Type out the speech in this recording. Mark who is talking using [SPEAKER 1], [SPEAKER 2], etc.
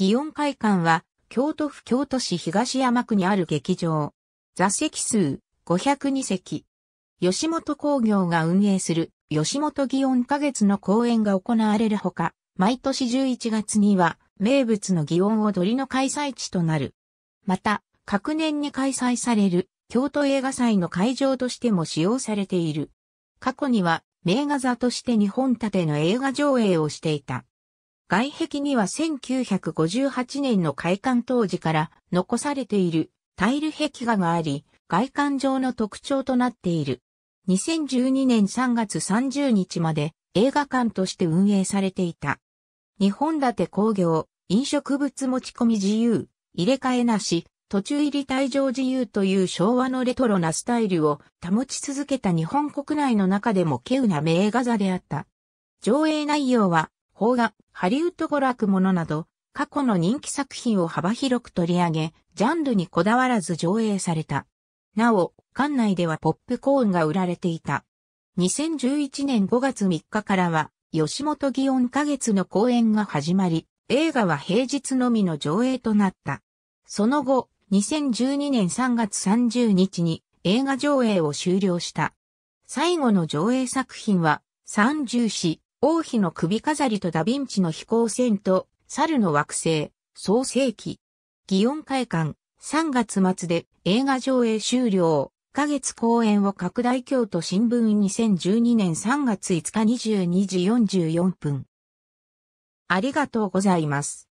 [SPEAKER 1] 祇園会館は、京都府京都市東山区にある劇場。座席数502席。吉本工業が運営する吉本祇園花月の公演が行われるほか、毎年11月には名物の祇園踊りの開催地となる。また、各年に開催される京都映画祭の会場としても使用されている。過去には名画座として日本立ての映画上映をしていた。外壁には1958年の開館当時から残されているタイル壁画があり、外観上の特徴となっている。2012年3月30日まで映画館として運営されていた。日本立て工業、飲食物持ち込み自由、入れ替えなし、途中入り退場自由という昭和のレトロなスタイルを保ち続けた日本国内の中でも稀有な名画座であった。上映内容は邦画、ハリウッド娯楽ものなど、過去の人気作品を幅広く取り上げ、ジャンルにこだわらず上映された。なお、館内ではポップコーンが売られていた。2011年5月3日からは、吉本祇園花月の公演が始まり、映画は平日のみの上映となった。その後、2012年3月30日に映画上映を終了した。最後の上映作品は、三重詩、王妃の首飾りとダヴィンチの飛行船と、猿の惑星、創世記。祇園会館、3月末で映画上映終了。1ヶ月公演を拡大京都新聞2012年3月5日22時44分。ありがとうございます。